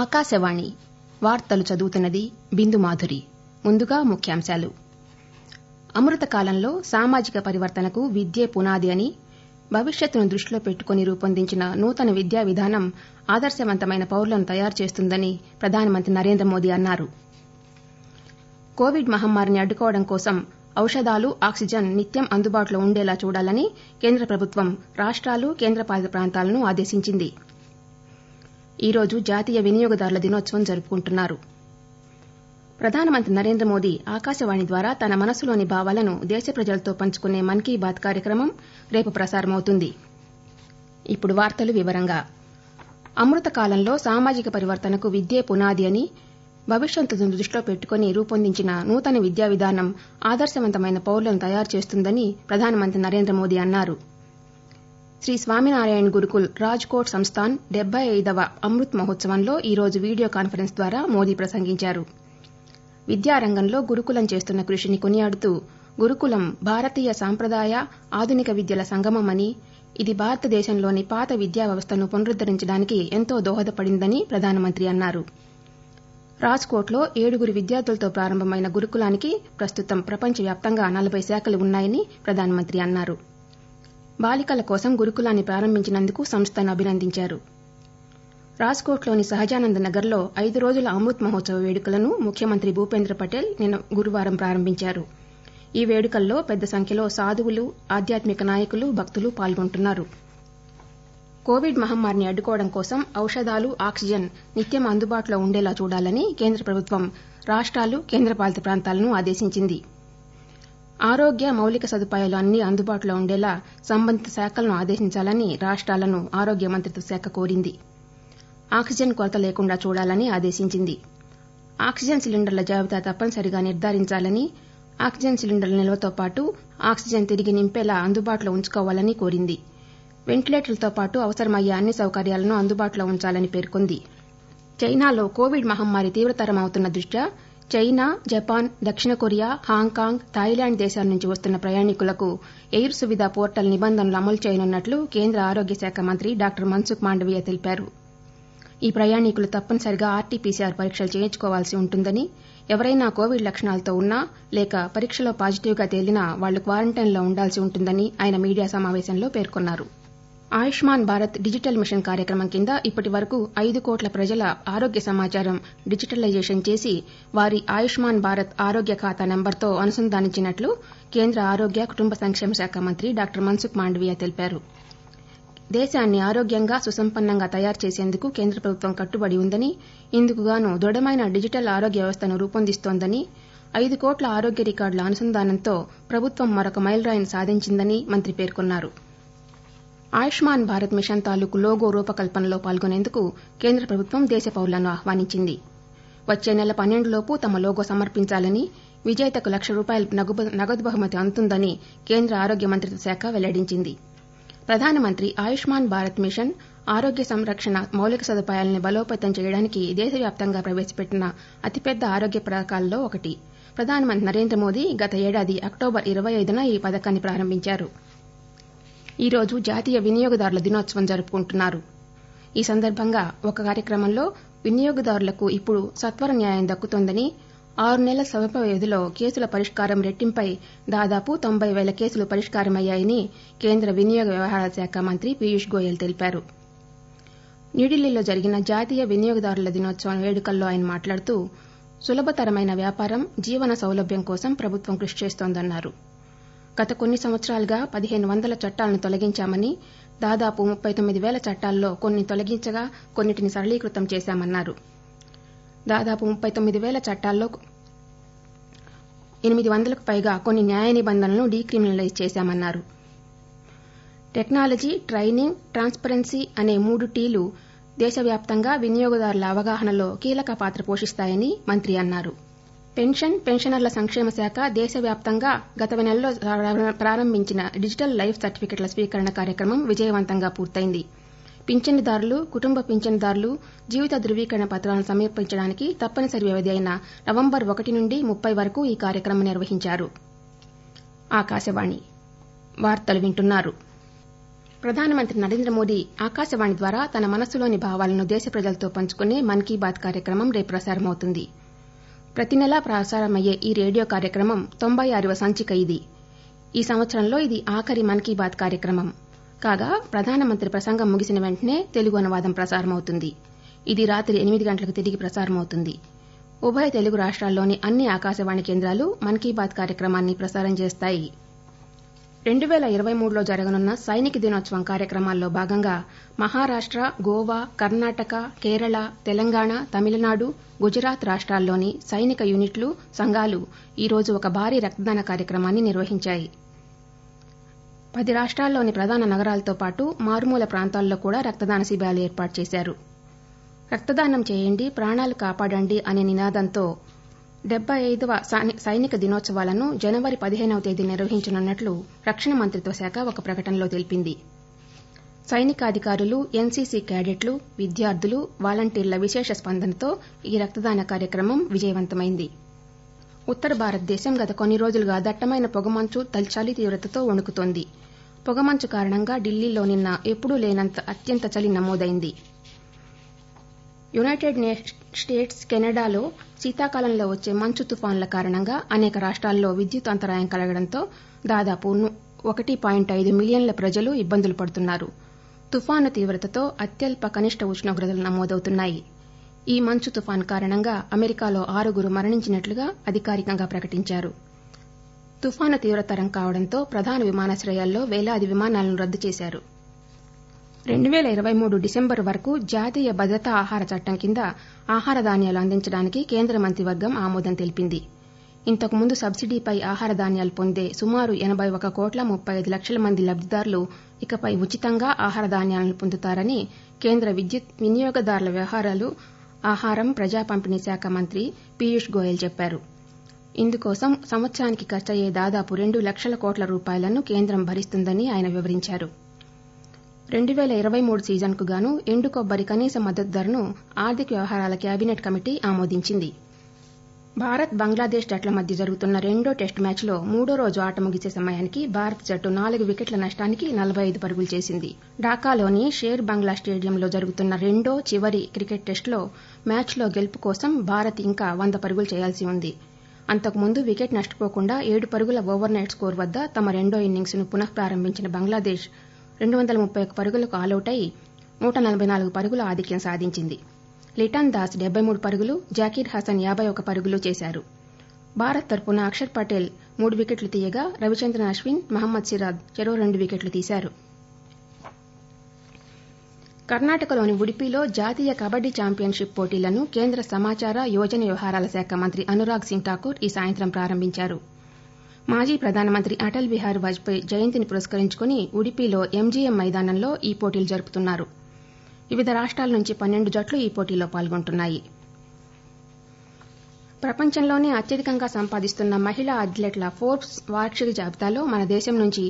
ఆకాశవాణి వార్తలు చదువుతున్నది బిందు మాధురి ముందుగా ముఖ్యాంశాలు అమృత కాలంలో సామాజిక పరివర్తనకు విద్యే పునాది అని భవిష్యత్తును దృష్టిలో పెట్టుకుని రూపొందించిన నూతన విద్యా విధానం ఆదర్శవంతమైన పౌరులను తయారు చేస్తుందని ప్రధానమంత్రి నరేంద్ర మోదీ అన్నారు కోవిడ్ మహమ్మారిని అడ్డుకోవడం కోసం ఔషధాలు ఆక్సిజన్ నిత్యం అందుబాటులో ఉండేలా చూడాలని కేంద్ర ప్రభుత్వం రాష్టాలు కేంద్రపాలిత ప్రాంతాలను ఆదేశించింది ఈ రోజు జాతీయ వినియోగదారుల దినోత్సవం జరుపుకుంటున్నారు ప్రధానమంత్రి నరేంద్ర మోదీ ఆకాశవాణి ద్వారా తన మనసులోని భావాలను దేశ ప్రజలతో పంచుకునే మన్ కీ బాత్ కార్యక్రమం రేపు ప్రసారమవుతుంది ఇప్పుడు వార్తలు వివరంగా అమృత కాలంలో సామాజిక పరివర్తనకు విద్యే పునాది అని భవిష్యత్తును దృష్టిలో పెట్టుకుని రూపొందించిన నూతన విద్యా విధానం ఆదర్శవంతమైన పౌరులను తయారు చేస్తుందని ప్రధానమంత్రి నరేంద్ర మోదీ అన్నారు శ్రీ స్వామినారాయణ్ గురుకుల్ రాజ్కోట్ సంస్థాన్ డెబ్బై ఐదవ అమృత్ మహోత్సవంలో ఈరోజు వీడియో కాన్ఫరెన్స్ ద్వారా మోదీ ప్రసంగించారు విద్యారంగంలో గురుకులం చేస్తున్న కృషిని కొనియాడుతూ గురుకులం భారతీయ సాంప్రదాయ ఆధునిక విద్యల సంగమమని ఇది భారతదేశంలోని పాత విద్యా వ్యవస్థను పునరుద్దరించడానికి ఎంతో దోహదపడిందని ప్రధానమంత్రి అన్నారు రాజ్కోట్లో ఏడుగురు విద్యార్థులతో ప్రారంభమైన గురుకులానికి ప్రస్తుతం ప్రపంచవ్యాప్తంగా నలభై శాఖలు ఉన్నాయని ప్రధానమంత్రి అన్నారు బాలికల కోసం గురుకులాన్ని ప్రారంభించినందుకు సంస్థను అభినందించారు రాజ్కోట్లోని సహజానంద నగర్లో ఐదు రోజుల అమృత్ మహోత్సవ వేడుకలను ముఖ్యమంత్రి భూపేంద్ర పటేల్ నిన్న గురువారం ప్రారంభించారు ఈ వేడుకల్లో పెద్ద సంఖ్యలో సాధువులు ఆధ్యాత్మిక నాయకులు భక్తులు పాల్గొంటున్నారు కోవిడ్ మహమ్మారిని అడ్డుకోవడం కోసం ఔషధాలు ఆక్సిజన్ నిత్యం అందుబాటులో ఉండేలా చూడాలని కేంద్ర ప్రభుత్వం రాష్ట్రాలు కేంద్రపాలిత ప్రాంతాలను ఆదేశించింది ఆరోగ్య మౌలిక సదుపాయాలు అన్నీ అందుబాటులో ఉండేలా సంబంధిత శాఖలను ఆదేశించాలని రాష్టాలను ఆరోగ్య మంత్రిత్వ శాఖ కోరింది ఆక్సిజన్ కొరత లేకుండా చూడాలని ఆదేశించింది ఆక్సిజన్ సిలిండర్ల జాబితా తప్పనిసరిగా నిర్దారించాలని ఆక్సిజన్ సిలిండర్ల నిల్వతో పాటు ఆక్సిజన్ తిరిగి నింపేలా అందుబాటులో ఉంచుకోవాలని కోరింది వెంటిలేటర్లతో పాటు అవసరమయ్యే అన్ని సౌకర్యాలను అందుబాటులో ఉంచాలని పేర్కొంది చైనాలో కోవిడ్ మహమ్మారి తీవ్రతరమవుతున్న దృష్ట్యా చైనా జపాన్ దక్షిణ కొరియా హాంకాంగ్ థాయిలాండ్ దేశాల నుంచి వస్తున్న ప్రయాణికులకు ఎయిర్ సువిధ పోర్టల్ నిబంధనలు అమలు చేయనున్నట్లు కేంద్ర ఆరోగ్య శాఖ మంత్రి డాక్టర్ మన్సుఖ్ మాండవీయ తెలిపారు ఈ ప్రయాణికులు తప్పనిసరిగా ఆర్టీపీసీఆర్ పరీక్షలు చేయించుకోవాల్సి ఉంటుందని ఎవరైనా కోవిడ్ లక్షణాలతో ఉన్నా లేక పరీక్షలో పాజిటివ్గా తేలినా వాళ్లు క్వారంటైన్లో ఉండాల్సి ఉంటుందని ఆయన మీడియా సమావేశంలో పేర్కొన్నారు ఆయుష్మాన్ భారత్ డిజిటల్ మిషన్ కార్యక్రమం కింద ఇప్పటి వరకు ఐదు కోట్ల ప్రజల ఆరోగ్య సమాచారం డిజిటలైజేషన్ చేసి వారి ఆయుష్మాన్ భారత్ ఆరోగ్య ఖాతా నెంబర్తో అనుసంధానించినట్లు కేంద్ర ఆరోగ్య కుటుంబ సంక్షేమ శాఖ మంత్రి డాక్టర్ మన్సుఖ్ మాండవీయ తెలిపారు దేశాన్ని ఆరోగ్యంగా సుసంపన్నంగా తయారు చేసేందుకు కేంద్ర ప్రభుత్వం కట్టుబడి ఉందని ఇందుకుగాను దృఢమైన డిజిటల్ ఆరోగ్య వ్యవస్థను రూపొందిస్తోందని ఐదు కోట్ల ఆరోగ్య రికార్డుల అనుసంధానంతో ప్రభుత్వం మరొక మైలురాయిని సాధించిందని మంత్రి పేర్కొన్నారు ఆయుష్మాన్ భారత్ మిషన్ తాలూకు లోగో రూపకల్పనలో పాల్గొనేందుకు కేంద్ర ప్రభుత్వం దేశ పౌరులను ఆహ్వానించింది వచ్చే నెల పన్నెండులోపు తమ లోగో సమర్పించాలని విజేతకు లక్ష రూపాయల నగదు బహుమతి అందుతుందని కేంద్ర ఆరోగ్య మంత్రిత్వ శాఖ వెల్లడించింది ప్రధానమంత్రి ఆయుష్మాన్ భారత్ మిషన్ ఆరోగ్య సంరక్షణ మౌలిక సదుపాయాలను బలోపేతం చేయడానికి దేశవ్యాప్తంగా ప్రవేశపెట్టిన అతిపెద్ద ఆరోగ్య పథకాల్లో ఒకటి ప్రధానమంత్రి నరేంద్ర మోదీ గత ఏడాది అక్టోబర్ ఇరవై ఐదున ఈ పథకాన్ని ప్రారంభించారు ఈ రోజు జాతీయ వినియోగదారుల దినోత్సవం జరుపుకుంటున్నారు ఈ సందర్భంగా ఒక కార్యక్రమంలో వినియోగదారులకు ఇప్పుడు సత్వర న్యాయం దక్కుతోందని ఆరు నెలల సమీప వ్యవధిలో కేసుల పరిష్కారం రెట్టింపై దాదాపు తొంభై పేల కేసులు పరిష్కారమయ్యాయని కేంద్ర వినియోగ వ్యవహారాల శాఖ మంత్రి పీయూష్ గోయల్ తెలిపారు న్యూఢిల్లీలో జరిగిన జాతీయ వినియోగదారుల దినోత్సవం వేడుకల్లో ఆయన మాట్లాడుతూ సులభతరమైన వ్యాపారం జీవన సౌలభ్యం కోసం ప్రభుత్వం కృషి చేస్తోందన్నారు గత కొన్ని సంవత్సరాలుగా పదిహేను వందల చట్టాలను తొలగించామని దాదాపు ముప్పై తొమ్మిది పేల చట్టాల్లో కొన్ని తొలగించగా కొన్నిటిని సరళీకృతం చేశామన్నారు దాదాపు ముప్పై తొమ్మిది పేల చట్టాల్లో ఎనిమిది వందలకు పైగా కొన్ని న్యాయ నిబంధనలను డీక్రిమినలైజ్ చేశామన్నారు టెక్నాలజీ ట్రైనింగ్ ట్రాన్స్పరెన్సీ అనే మూడు టీలు దేశవ్యాప్తంగా వినియోగదారుల అవగాహనలో కీలక పాత్ర పోషిస్తాయని మంత్రి అన్నారు పెన్షన్ పెన్షనర్ల సంక్షేమ శాఖ దేశవ్యాప్తంగా గత నెలలో ప్రారంభించిన డిజిటల్ లైఫ్ సర్టిఫికెట్ల స్వీకరణ కార్యక్రమం విజయవంతంగా పూర్తయింది పింఛనుదారులు కుటుంబ పింఛనుదారులు జీవిత ధృవీకరణ పత్రాలను సమర్పించడానికి తప్పనిసరి వ్యవధి అయిన నవంబర్ ఒకటి నుండి ముప్పై వరకు ఈ కార్యక్రమం నిర్వహించారు ప్రధానమంత్రి నరేంద్ర మోదీ ఆకాశవాణి ద్వారా తన మనస్సులోని భావాలను దేశ ప్రజలతో పంచుకునే మన్ కీ బాత్ కార్యక్రమం రేపు ప్రసారమవుతుంది ప్రతి నెలా ప్రసారమయ్యే ఈ రేడియో కార్యక్రమం తొంభై ఆరవ సంచిక ఇది ఈ సంవత్సరంలో ఇది ఆఖరి మన్ కీ బాత్ కార్యక్రమం కాగా ప్రధానమంత్రి ప్రసంగం ముగిసిన వెంటనే తెలుగు అనువాదం ప్రసారమవుతుంది ఇది రాత్రి ఎనిమిది గంటలకు తిరిగి ప్రసారమవుతుంది ఉభయ తెలుగు రాష్ట్రాల్లోని అన్ని ఆకాశవాణి కేంద్రాలు మన్ కీ బాత్ కార్యక్రమాన్ని ప్రసారం చేస్తాయి రెండు పేల ఇరవై మూడులో జరగనున్న సైనిక దినోత్సవం కార్యక్రమాల్లో భాగంగా మహారాష్ట గోవా కర్ణాటక కేరళ తెలంగాణ తమిళనాడు గుజరాత్ రాష్టాల్లోని సైనిక యూనిట్లు సంఘాలు ఈ రోజు ఒక భారీ రక్తదాన కార్యక్రమాన్ని నిర్వహించాయి పది రాష్టాల్లోని ప్రధాన నగరాలతో పాటు మారుమూల ప్రాంతాల్లో కూడా రక్తదాన శిబిరాలు ఏర్పాటు చేశారు రక్తదానం చేయండి ప్రాణాలు కాపాడండి అనే నినాదంతో డెబ్బై ఐదవ సైనిక దినోత్సవాలను జనవరి పదిహేనవ తేదీ నిర్వహించనున్నట్లు రక్షణ మంత్రిత్వ శాఖ ఒక ప్రకటనలో తెలిపింది సైనికాధికారులు ఎన్సీసీ క్యాడెట్లు విద్యార్థులు వాలంటీర్ల విశేష స్పందనతో ఈ రక్తదాన కార్యక్రమం విజయవంతమైంది ఉత్తర భారతదేశం గత కొన్ని రోజులుగా దట్టమైన పొగమంచు తల్చాలి తీవ్రతతో వణుకుతోంది పొగమంచు కారణంగా ఢిల్లీలో నిన్న ఎప్పుడూ లేనంత అత్యంత చలి నమోదైంది యునైటెడ్ స్టేట్స్ కెనడాలో శీతాకాలంలో వచ్చే మంచు తుఫానుల కారణంగా అనేక రాష్టాల్లో విద్యుత్ అంతరాయం కలగడంతో దాదాపు ఒకటి పాయింట్ ఐదు మిలియన్ల ప్రజలు ఇబ్బందులు పడుతున్నారు తుఫాను తీవ్రతతో అత్యల్ప కనిష్ట ఉష్ణోగ్రతలు నమోదవుతున్నాయి ఈ మంచు తుఫాను కారణంగా అమెరికాలో ఆరుగురు మరణించినట్లుగా అధికారికంగా ప్రకటించారు తుఫాను తీవ్రతరం కావడంతో ప్రధాన విమానాశ్రయాల్లో పేలాది విమానాలను రద్దు చేశారు రెండు పేల ఇరవై మూడు డిసెంబరు వరకు జాతీయ భద్రతా ఆహార చట్టం కింద ఆహార ధాన్యాలు అందించడానికి కేంద్ర మంత్రివర్గం ఆమోదం తెలిపింది ఇంతకుముందు సబ్సిడీపై ఆహార ధాన్యాలు పొందే సుమారు ఎనబై ఒక కోట్ల ముప్పై ఐదు లక్షల మంది లబ్దిదారులు ఇకపై ఉచితంగా ఆహార ధాన్యాలను పొందుతారని కేంద్ర విద్యుత్ వినియోగదారుల వ్యవహారాలు ఆహారం ప్రజా పంపిణీ శాఖ మంత్రి పీయూష్ గోయల్ చెప్పారు ఇందుకోసం సంవత్సరానికి ఖర్చయ్యే దాదాపు రెండు లక్షల కోట్ల రూపాయలను కేంద్రం భరిస్తుందని ఆయన వివరించారు రెండు పేల ఇరవై మూడు సీజన్కు గాను ఎండు కొబ్బరి కనీస మద్దతు ధరను ఆర్థిక వ్యవహారాల కేబినెట్ కమిటీ ఆమోదించింది భారత్ బంగ్లాదేశ్ జట్ల మధ్య జరుగుతున్న రెండో టెస్టు మ్యాచ్లో మూడో రోజు ఆట ముగిసే సమయానికి భారత్ జట్టు నాలుగు వికెట్ల నష్టానికి నలబై ఐదు పరుగులు చేసింది ఢాకాలోని షేర్ బంగ్లా స్టేడియంలో జరుగుతున్న రెండో చివరి క్రికెట్ టెస్టులో మ్యాచ్లో గెలుపు కోసం భారత్ ఇంకా వంద పరుగులు చేయాల్సి ఉంది అంతకుముందు వికెట్ నష్టపోకుండా ఏడు పరుగుల ఓవర్ నైట్ స్కోర్ వద్ద తమ రెండో ఇన్నింగ్స్ను పునః ప్రారంభించిన బంగ్లాదేశ్ రెండు వందల ముప్పై ఒక పరుగులకు ఆలౌట్ అయి నూట నలభై నాలుగు పరుగుల ఆధిక్యం సాధించింది లిటాన్ దాస్ డెబ్బై మూడు పరుగులు జాకీర్ హసన్ యాభై ఒక పరుగులు చేశారు భారత్ తరపున అక్షర్ పటేల్ మూడు వికెట్లు తీయగా రవిచంద్రన్ అశ్విన్ మహమ్మద్ సిరాద్ చెరో రెండు వికెట్లు తీశారు కర్ణాటకలోని ఉడిపిలో జాతీయ కబడ్డీ ఛాంపియన్షిప్ పోటీలను కేంద్ర సమాచార యువజన వ్యవహారాల శాఖ మంత్రి అనురాగ్ సింగ్ ఠాకూర్ ఈ సాయంత్రం ప్రారంభించారు మాజీ ప్రధానమంత్రి అటల్ బిహారీ వాజ్పేయి జయంతిని పురస్కరించుకుని ఉడిపిలో ఎంజీఎం మైదానంలో ఈ పోటీలు జరుపుతున్నారు వివిధ రాష్టాల నుంచి పన్నెండు జట్లు ఈ పోటీలో పాల్గొంటున్నాయి ప్రపంచంలోనే అత్యధికంగా సంపాదిస్తున్న మహిళా అథ్లెట్ల ఫోర్బ్స్ వార్షిక జాబితాలో మన దేశం నుంచి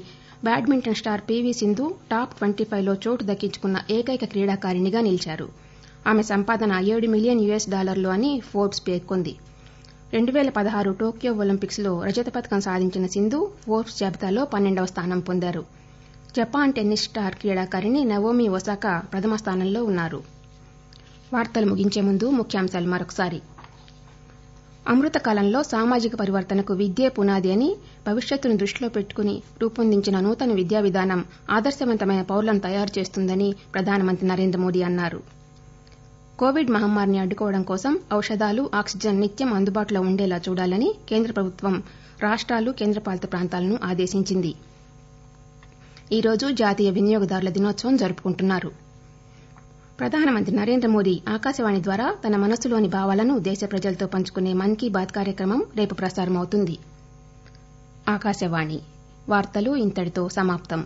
badminton star PV Sindhu top twenty ఫైవ్లో చోటు దక్కించుకున్న ఏకైక క్రీడాకారిణిగా నిలిచారు ఆమె సంపాదన ఏడు మిలియన్ యుఎస్ డాలర్లు అని ఫోర్బ్స్ పేర్కొంది రెండు పేల పదహారు టోక్యో లో రజత పతకం సాధించిన సింధు ఫోర్బ్స్ జాబితాలో పన్నెండవ స్థానం పొందారు జపాన్ టెన్నిస్ స్టార్ క్రీడాకారిణి నవోమి ఒసాక ప్రథమ స్థానంలో ఉన్నారు వార్తలు ముగించే ముందు ముఖ్యాంశాలు మరొకసారి అమృత కాలంలో సామాజిక పరివర్తనకు విద్యే పునాది అని భవిష్యత్తును దృష్టిలో పెట్టుకుని రూపొందించిన నూతన విద్యా విధానం ఆదర్శవంతమైన పౌరులను తయారు చేస్తుందని ప్రధానమంత్రి నరేంద్ర మోదీ అన్నారు కోవిడ్ మహమ్మారిని అడ్డుకోవడం కోసం ఔషధాలు ఆక్సిజన్ నిత్యం అందుబాటులో ఉండేలా చూడాలని కేంద్ర ప్రభుత్వం రాష్టాలు కేంద్రపాలిత ప్రాంతాలను ఆదేశించింది ఈ రోజు జాతీయ వినియోగదారుల దినోత్సవం జరుపుకుంటున్నారు ప్రధానమంత్రి నరేంద్ర మోదీ ఆకాశవాణి ద్వారా తన మనస్సులోని భావాలను దేశ ప్రజలతో పంచుకునే మన్ కీ బాత్ కార్యక్రమం రేపు ప్రసారమవుతుంది ఆకాశవాణి వార్తలు ఇంతటితో సమాప్తం